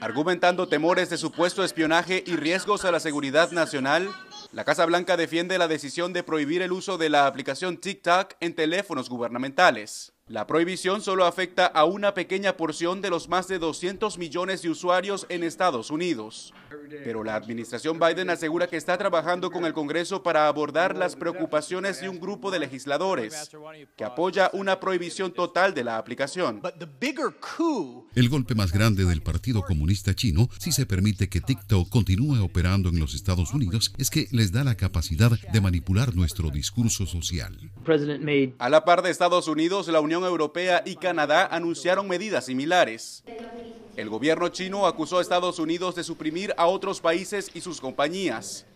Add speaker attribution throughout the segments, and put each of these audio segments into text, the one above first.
Speaker 1: Argumentando temores de supuesto espionaje y riesgos a la seguridad nacional, la Casa Blanca defiende la decisión de prohibir el uso de la aplicación TikTok en teléfonos gubernamentales. La prohibición solo afecta a una pequeña porción de los más de 200 millones de usuarios en Estados Unidos. Pero la administración Biden asegura que está trabajando con el Congreso para abordar las preocupaciones de un grupo de legisladores que apoya una prohibición total de la aplicación.
Speaker 2: El golpe más grande del Partido Comunista Chino, si se permite que TikTok continúe operando en los Estados Unidos, es que les da la capacidad de manipular nuestro discurso social.
Speaker 1: A la par de Estados Unidos, la Unión Europea y Canadá anunciaron medidas similares. El gobierno chino acusó a Estados Unidos de suprimir a otros países y sus compañías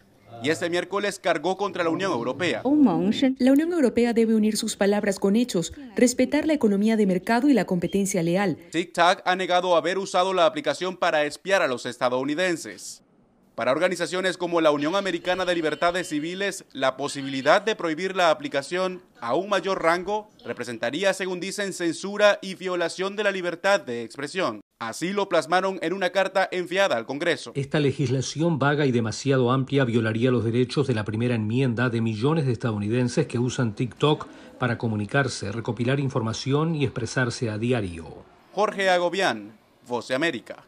Speaker 1: y este miércoles cargó contra la Unión Europea.
Speaker 3: La Unión Europea debe unir sus palabras con hechos, respetar la economía de mercado y la competencia leal.
Speaker 1: TikTok ha negado haber usado la aplicación para espiar a los estadounidenses. Para organizaciones como la Unión Americana de Libertades Civiles, la posibilidad de prohibir la aplicación a un mayor rango representaría, según dicen, censura y violación de la libertad de expresión. Así lo plasmaron en una carta enviada al
Speaker 3: Congreso. Esta legislación vaga y demasiado amplia violaría los derechos de la primera enmienda de millones de estadounidenses que usan TikTok para comunicarse, recopilar información y expresarse a diario. Jorge Agobián,
Speaker 1: Voce América.